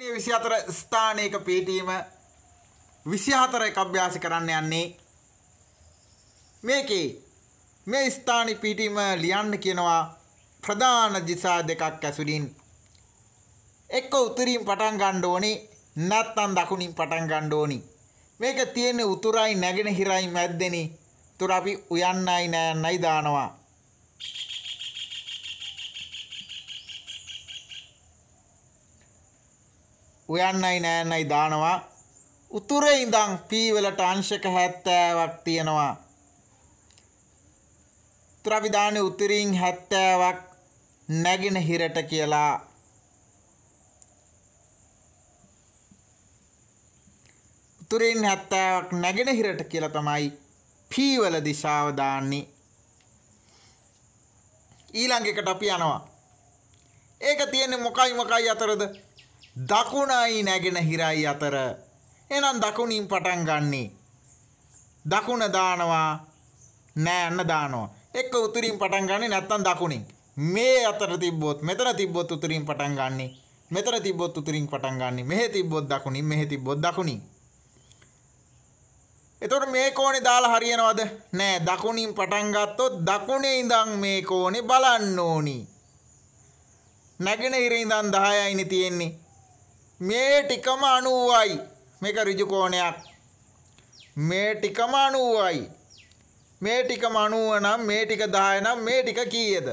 විසි අතර ස්ථානයක පිහිටීම විසි හතර එක අභ්‍යාස කරන්න යන්නේ මේකේ මේ ස්ථානි පිටීම ලියන්න කියනවා ප්‍රධාන දිසා දෙකක් ඇසුරින් එක්ක උතුරින් පටන් ගන්න ඕනි නැත්නම් දකුණින් පටන් ගන්න ඕනි මේක තියෙන්නේ උතුරයි නැගෙනහිරයි මැද්දෙනි උතුර අපි උයන්නයි නෑන්නයි දානවා උයන්නයි නෑන්නයි දානවා උතුරේ ඉඳන් p වලට අංශක 70ක් තියෙනවා උත්‍රාවිධානයේ උතරින් 70ක් නැගෙනහිරට කියලා උතුරින් 70ක් නැගෙනහිරට කියලා තමයි p වල දිශාව දාන්නේ ඊළඟ එකට අපි යනවා ඒක තියෙන්නේ මොකයි මොකයි අතරද දකුණයි නැගෙනහිරයි අතර එනම් දකුණින් පටන් ගන්නේ. දකුණ දානවා නෑන්න දානවා. එක්ක උතුරින් පටන් ගන්නේ නැත්තම් දකුණින්. මේ අතර තිබ්බොත් මෙතන තිබ්බොත් උතුරින් පටන් ගන්නේ. මෙතන තිබ්බොත් උතුරින් පටන් ගන්නේ. මෙහෙ තිබ්බොත් දකුණින්, මෙහෙ තිබ්බොත් දකුණින්. එතකොට මේ කෝණේ දාලා හරියනවද? නෑ. දකුණින් පටන් ගත්තොත් දකුණේ ඉඳන් මේ කෝණේ බලන්න ඕනි. නැගෙනහිර ඉඳන් 10යිනේ තියෙන්නේ. මේ ටිකම 90යි. මේක ඍජු කෝණයක්. මේ ටිකම 90යි. මේ ටිකම 90 නම් මේ ටික 10 නම් මේ ටික කීයද?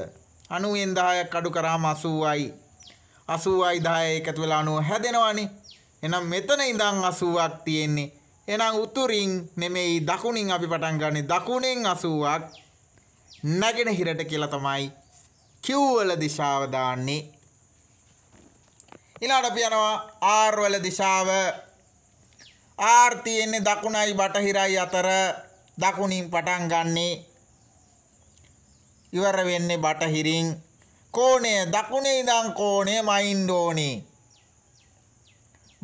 90ෙන් 10ක් අඩු කරාම 80යි. 80යි 10 එකතු වෙලා 90 හැදෙනවනේ. එහෙනම් මෙතන ඉඳන් 80ක් තියෙන්නේ. එහෙනම් උතුරින් නෙමෙයි දකුණින් අපි පටන් ගන්නෙ. දකුණෙන් 80ක් නැගෙනහිරට කියලා තමයි කිව්වල දිශාව දාන්නේ. ඊළඟට පියනවා R වල දිශාව R තියෙන්නේ දකුණයි බටහිරයි අතර දකුණින් පටන් ගන්නෙ ඉවර වෙන්නේ බටහිරින් කෝණය දකුණේ ඉඳන් කෝණය මයින්ඩ් ඕනේ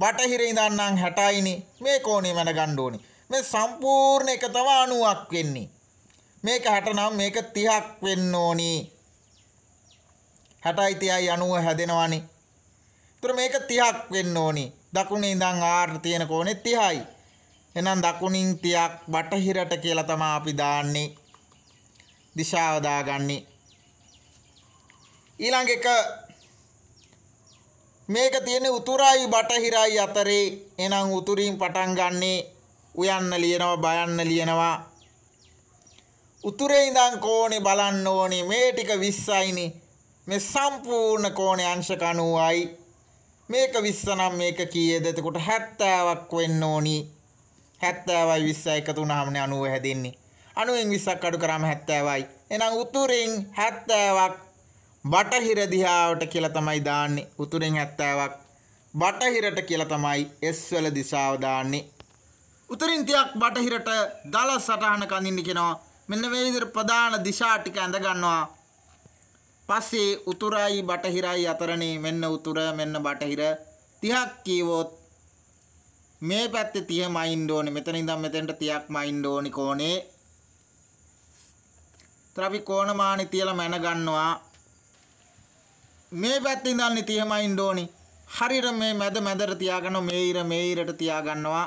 බටහිර ඉඳන් නම් 60යිනේ මේ කෝණය මැඩ ගන්න ඕනේ මේ සම්පූර්ණ එක තව 90ක් වෙන්නේ මේක 60 නම් මේක 30ක් වෙන්න ඕනේ 60යි 30යි 90 හැදෙනවානේ තුර මේක තිහක් වෙන්න ඕනි දකුණේ ඉඳං ආර් තියෙන කෝනෙ තිහයි එනම් දකුණින් තියක් බටහිරට කියලා තමා අපි දාන්නේ දිශාවදාගන්නේ ඊළඟ එක මේක තියෙන උතුරයි බටහිරයි අතරේ එනම් උතුරින් පටන් ගන්නේ උයන්න ලියනවා බයන්න ලියනවා උතුරේ ඉඳන් කෝණේ බලන්න ඕනේ මේ ටික 20යිනේ මේ සම්පූර්ණ කෝණේ අංශක 90යි මේක 20 නම් මේක කීයද? එතකොට 70ක් වෙන්න ඕනි. 70යි 20 එකතු වුණාම 90 හැදෙන්නේ. 90ෙන් 20ක් අඩු කරාම 70යි. එහෙනම් උතුරෙන් 70ක් බටහිර දිහාවට කියලා තමයි දාන්නේ. උතුරෙන් 70ක් බටහිරට කියලා තමයි S වල දිශාව දාන්නේ. උතුරින් තියක් බටහිරට දල සටහන කඳින්න කියනවා. මෙන්න මේ විදිහට ප්‍රධාන දිශා ටික ඇඳ ගන්නවා. පස්සේ උතුරයි බටහිරයි අතරනේ මෙන්න උතුර මෙන්න බටහිර 30ක් කීවොත් මේ පැත්තේ 30 මයින්ඩ් ඕනේ මෙතන ඉඳන් මෙතෙන්ට 30ක් මයින්ඩ් ඕනි කෝණේ ත්‍රාපි කෝණමානි තියලා මැන ගන්නවා මේ පැත්තේ ඉඳන් 30 මයින්ඩ් ඕනි හරියට මේ මැද මැදට තියාගන්න මේ ඉර මේ ඉරට තියාගන්නවා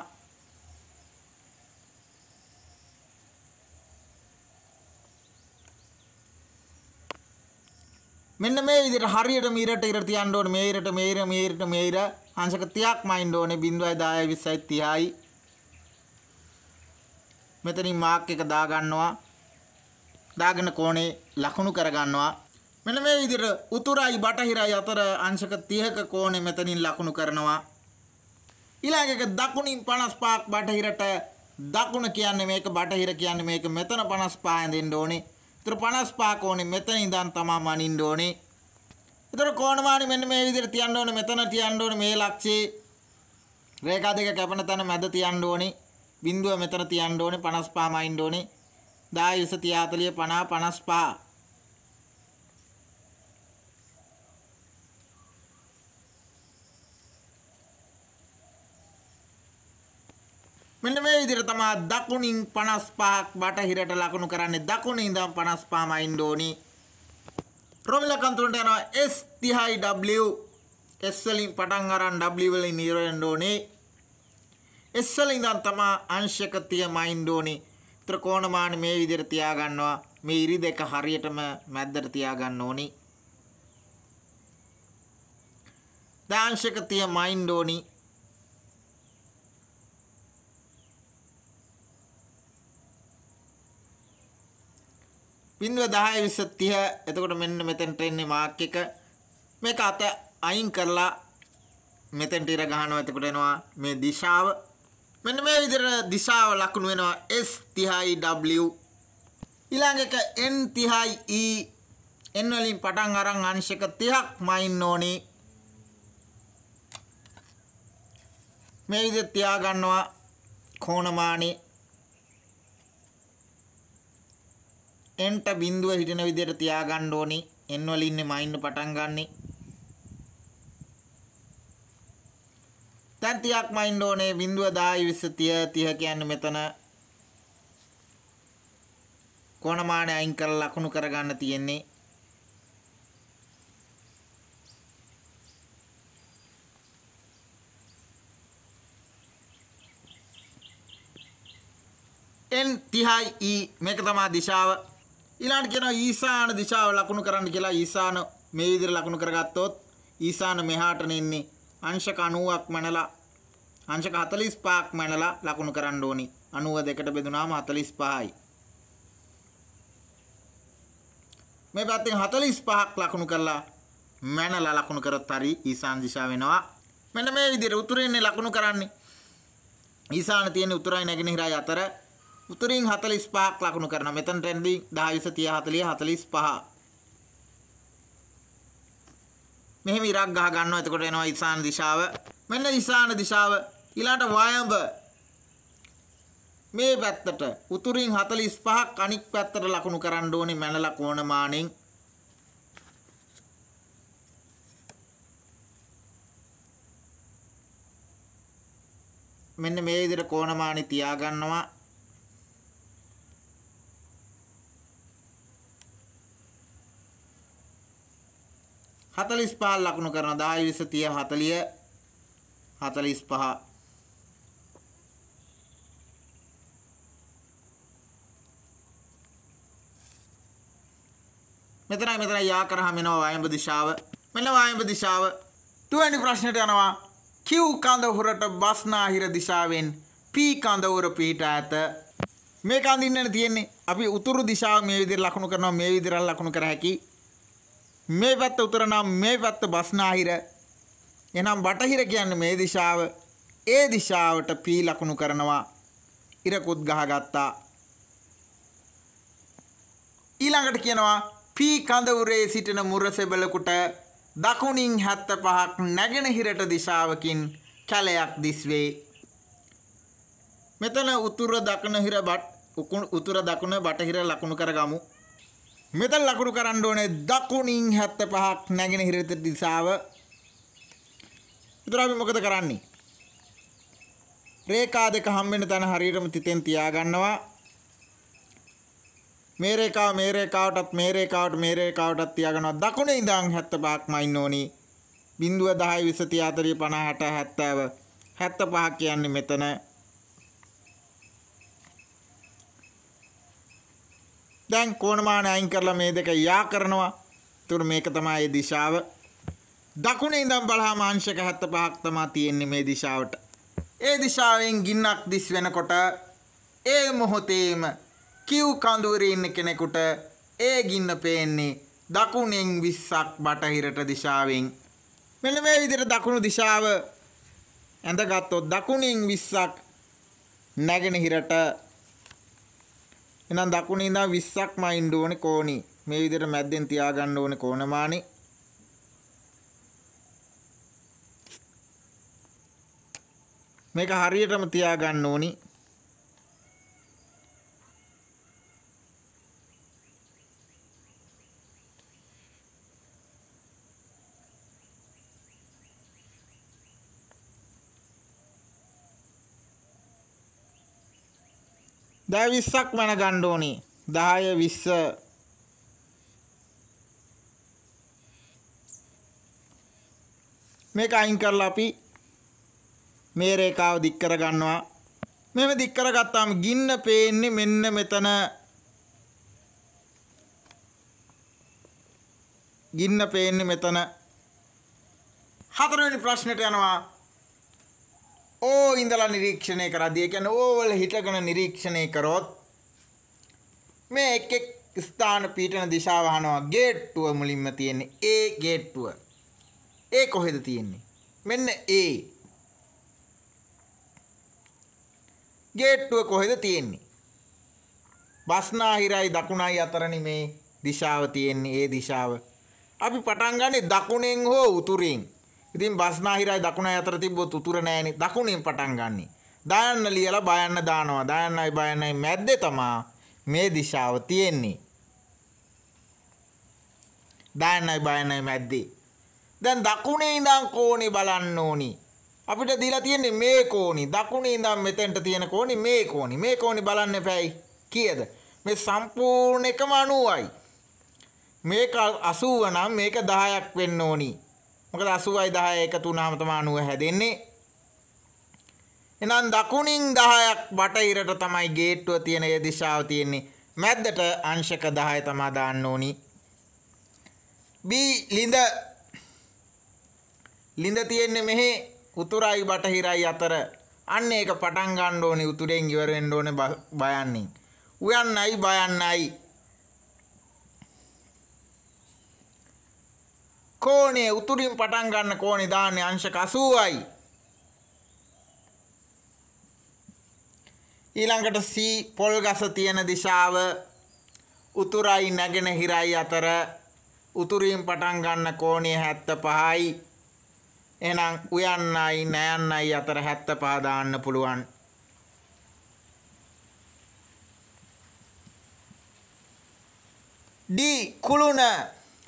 මෙන්න මේ විදිහට හරියට මීරට ඉර තියන්න ඕනේ මේ ඉරට මේ ඉර මේ ඉරට මේ ඉර අංශක 30ක් මයින්ඩ් ඕනේ 0යි 10යි 20යි 30යි මෙතනින් මාක් එක දා ගන්නවා දාගෙන කෝණේ ලකුණු කර ගන්නවා මෙන්න මේ විදිහට උතුරයි බටහිරයි අතර අංශක 30ක කෝණේ මෙතනින් ලකුණු කරනවා ඊළඟ එක දකුණින් 55ක් බටහිරට දකුණ කියන්නේ මේක බටහිර කියන්නේ මේක මෙතන 55 ඇඳෙන්න ඕනේ එතකොට 55ක ඕනේ මෙතන ඉඳන් තමම අනින්න ඕනේ. එතකොට කෝණමාන මෙන්න මේ විදිහට තියන්න ඕනේ මෙතන තියන්න ඕනේ මේ ලක්ෂේ රේඛා දෙක කැපෙන තැන මැද තියන්න ඕනේ. බිඳුව මෙතන තියන්න ඕනේ 55 මයින්ඩ් ඕනේ. 10 20 30 40 50 55 මෙන්න මේ විදිහට තමයි දකුණින් 55ක් බටහිරට ලකුණු කරන්නේ දකුණේ ඉඳන් 55 මයින් ඩෝනි රොමිල කන්තුන්ට යනවා S30යි W S වලින් පටන් අරන් W වලින් ඉවරෙන්න ඕනේ S වලින් ඉඳන් තමයි අංශක 30 මයින් ඩෝනි ත්‍රිකෝණ මාන මේ විදිහට තියාගන්නවා මේ ඉරි දෙක හරියටම මැද්දට තියාගන්න ඕනි දාංශක 30 මයින් ඩෝනි බින්දුව 10 20 30 එතකොට මෙන්න මෙතෙන්ට එන්නේ මාක් එක මේක අත අයින් කරලා මෙතෙන්ට ඉර ගහනවා එතකොට එනවා මේ දිශාව මෙන්න මේ විදිහට දිශාව ලකුණු වෙනවා S 30යි W ඊළඟ එක N 30යි E N වලින් පටන් අරන් අංශ එක 30ක්ම ඉන්න ඕනේ මේ විදිහට තියා ගන්නවා කෝණමානේ එන්ට බිඳුව හිටින විදිහට තියාගන්න ඕනි. එන් වල ඉන්නේ මයින්ඩ් පටන් ගන්නෙ. දැන් 30ක් මයින්ඩ් ඕනේ 0 10 20 30 30 කියන්නේ මෙතන කොනමාණෙ අයින් කරලා ලකුණු කරගන්න තියෙන්නේ. එන් 30යි මේක තමයි දිශාව ඊළඟට කියනවා ඊසාන දිශාව ලකුණු කරන්න කියලා ඊසාන මේ විදිහට ලකුණු කරගත්තොත් ඊසාන මෙහාට නෙන්නේ අංශක 90ක් මැනලා අංශක 45ක් මැනලා ලකුණු කරන්න ඕනි 92කට බෙදුනාම 45යි මේ පැත්තෙන් 45ක් ලකුණු කරලා මැනලා ලකුණු කරොත් හරි ඊසාන දිශාව වෙනවා මෙන්න මේ විදිහට උතුරේ ඉන්නේ ලකුණු කරන්නේ ඊසාන තියෙන උතුරයි නැගෙනහිරයි අතර උතුරින් 45ක් ලකුණු කරනවා. මෙතන ට්‍රෙන්ඩින් 10 20 30 40 45. මෙහෙම ඉරක් ගහ ගන්නවා. එතකොට එනවා ඊසාන දිශාව. මෙන්න ඊසාන දිශාව. ඊළාට වයඹ මේ පැත්තට උතුරින් 45ක් අනික් පැත්තට ලකුණු කරන්න ඕනේ මැනලා කෝණමාණෙන්. මෙන්න මේ විදිහට කෝණමාණි තියාගන්නවා 45 ලකුණු කරන 10 20 30 40 45 මෙතනයි මෙතන යා කරහම එනවා වායඹ දිශාව. මෙන්න වායඹ දිශාව. 2 ප්‍රශ්නයට යනවා. Q කඳ උහුරට බස්නාහිර දිශාවෙන් P කඳ උර පිට ඇත. මේ කඳින්නනේ තියෙන්නේ. අපි උතුරු දිශාව මේ විදිහට ලකුණු කරනවා මේ විදිහට ලකුණු කර හැකියි. මේ පැත්ත උතුර නම් මේ පැත්ත බස්නාහිර එනම් බටහිර කියන්නේ මේ දිශාව ඒ දිශාවට පී ලකුණු කරනවා ඉරකුත් ගහගත්තා ඊළඟට කියනවා පී කඳවුරේ සිටින මුරසෙබලකුට දකුණින් 75ක් නැගෙනහිරට දිශාවකින් කැලයක් දිස්වේ මෙතන උතුර දකුණ හිර බට් උතුර දකුණ බටහිර ලකුණු කරගමු මෙතන ලකුණු කරන්න ඕනේ දකුණින් 75ක් නැගෙනහිර දිශාව. ඉතින් අපි මොකද කරන්නේ? රේඛා දෙක හම්බෙන තැන හරියටම තිතෙන් තියාගන්නවා. මේ රේඛාව මේ රේඛාවටත් මේ රේඛාවට මේ රේඛාවටත් තියාගන්නවා. දකුණේ ඉඳන් 75ක්ම ඉන්න ඕනි. 0 10 20 30 40 50 60 70 75 කියන්නේ මෙතන දැන් කෝණමාන අයින් කරලා මේ දෙක යා කරනවා. ඒතර මේක තමයි දිශාව. දකුණේ ඉඳන් බලහම අංශක 75ක් තමයි තියෙන්නේ මේ දිශාවට. ඒ දිශාවෙන් ගින්නක් දිස් වෙනකොට ඒ මොහොතේම කිව් කඳුරේ ඉන්න කෙනෙකුට ඒ ගින්න පේන්නේ දකුණෙන් 20ක් බටහිරට දිශාවෙන් මෙන්න මේ විදිහට දකුණු දිශාව ඇඳගත්ොත් දකුණින් 20ක් නැගෙනහිරට එහෙනම් දකුණේ ඉඳන් 20ක් මයින්ඩ් ඕනේ කෝණි. මේ විදිහට මැද්දෙන් තියාගන්න ඕනේ කෝණමානේ. මේක හරියටම තියාගන්න ඕනි. දැන් 20ක් මැන ගන්න ඕනේ 10 20 මේක අයින් කරලා අපි මේ රේඛාව දික් කර ගන්නවා මෙහෙම දික් කරගත්තාම ගින්න පේන්නේ මෙන්න මෙතන ගින්න පේන්නේ මෙතන හතරවෙනි ප්‍රශ්නෙට යනවා ඕ ඉඳලා නිරීක්ෂණය කරද්දී ඒ කියන්නේ ඕවල හිටගෙන නිරීක්ෂණය කරොත් මේ එක් එක් ස්ථාන පීඨන දිශාව අහනවා ගේට්ටුව මුලින්ම තියෙන්නේ ඒ ගේට්ටුව. ඒ කොහෙද තියෙන්නේ? මෙන්න ඒ. ගේට්ටුව කොහෙද තියෙන්නේ? බස්නාහිරයි දකුණයි අතරනේ මේ දිශාව තියෙන්නේ ඒ දිශාව. අපි පටන් ගන්නේ දකුණෙන් හෝ උතුරින්. ඉතින් බස්නාහිරයි දකුණ අතර තිබ්බොත් උතුර නෑනි දකුණින් පටන් ගන්න. දායන්න ලියලා බයන්න දානවා දායන්නයි බයන්නයි මැද්දේ තමා මේ දිශාව තියෙන්නේ. දායන්නයි බයන්නයි මැද්දේ. දැන් දකුණේ ඉඳන් කෝණේ බලන්න ඕනි. අපිට දීලා තියෙන්නේ මේ කෝණි. දකුණේ ඉඳන් මෙතෙන්ට තියෙන කෝණි මේ කෝණි. මේ කෝණි බලන්න එපැයි. කීයද? මේ සම්පූර්ණ එකම 90යි. මේක 80 නම් මේක 10ක් වෙන්න ඕනි. මොකද 80යි 10 එකතු වුණාම තමයි 90 හැදෙන්නේ. එහෙනම් දකුණින් 10ක් බටහිරට තමයි ගේට්ටුව තියෙන ඒ දිශාව තියෙන්නේ. මැද්දට අංශක 10 තමයි දාන්න ඕනි. B ලිඳ ලිඳ තියෙන්නේ මෙහි උතුරයි බටහිරයි අතර. අන්න ඒක පටන් ගන්න ඕනි උතුරෙන් ඉවර වෙන්න ඕනේ බයන්නේ. උයන්නයි බයන්නයි කෝණය උතුරින් පටන් ගන්න කෝණේ දාන්නේ අංශක 80යි. ඊළඟට C පොල් ගස තියෙන දිශාව උතුරයි නැගෙනහිරයි අතර උතුරින් පටන් ගන්න කෝණය 75යි. එහෙනම් උයන්නයි නයන්නයි අතර 75 දාන්න පුළුවන්. D කුළුණ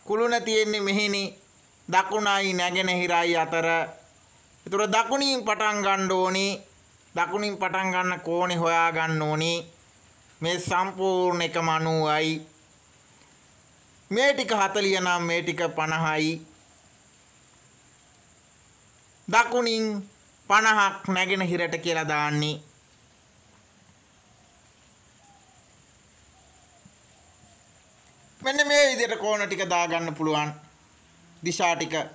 කුළුණ තියෙන්නේ මෙහෙනේ දකුණයි නැගෙනහිරයි අතර එතුර දකුණින් පටන් ගන්න ඕනි දකුණින් පටන් ගන්න කෝණේ හොයා ගන්න ඕනි මේ සම්පූර්ණ එකම 90යි මේ ටික 40 නම් මේ ටික 50යි දකුණින් 50ක් නැගෙනහිරට කියලා දාන්නේ මෙන්න මේ විදිහට කෝණ ටික දාගන්න පුළුවන් 的沙地卡。